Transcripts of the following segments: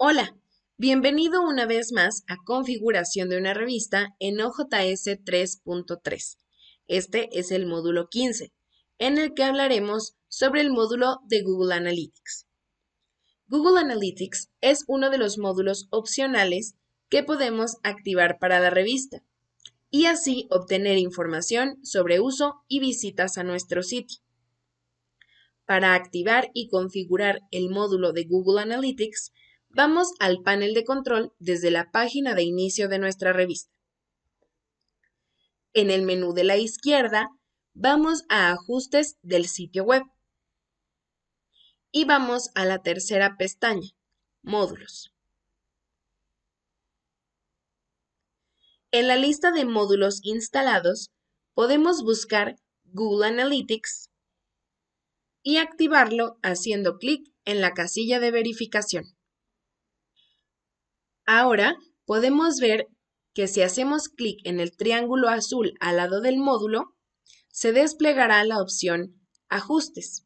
Hola, bienvenido una vez más a Configuración de una revista en OJS 3.3. Este es el módulo 15, en el que hablaremos sobre el módulo de Google Analytics. Google Analytics es uno de los módulos opcionales que podemos activar para la revista y así obtener información sobre uso y visitas a nuestro sitio. Para activar y configurar el módulo de Google Analytics, Vamos al panel de control desde la página de inicio de nuestra revista. En el menú de la izquierda, vamos a Ajustes del sitio web. Y vamos a la tercera pestaña, Módulos. En la lista de módulos instalados, podemos buscar Google Analytics y activarlo haciendo clic en la casilla de verificación. Ahora podemos ver que si hacemos clic en el triángulo azul al lado del módulo, se desplegará la opción Ajustes.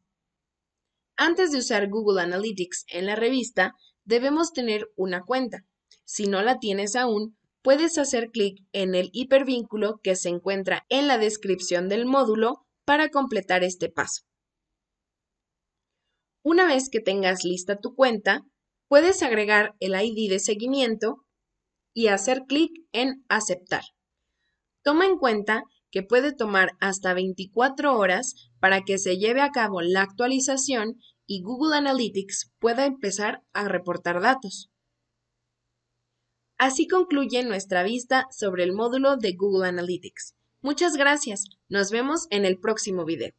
Antes de usar Google Analytics en la revista, debemos tener una cuenta. Si no la tienes aún, puedes hacer clic en el hipervínculo que se encuentra en la descripción del módulo para completar este paso. Una vez que tengas lista tu cuenta, puedes agregar el ID de seguimiento y hacer clic en Aceptar. Toma en cuenta que puede tomar hasta 24 horas para que se lleve a cabo la actualización y Google Analytics pueda empezar a reportar datos. Así concluye nuestra vista sobre el módulo de Google Analytics. Muchas gracias. Nos vemos en el próximo video.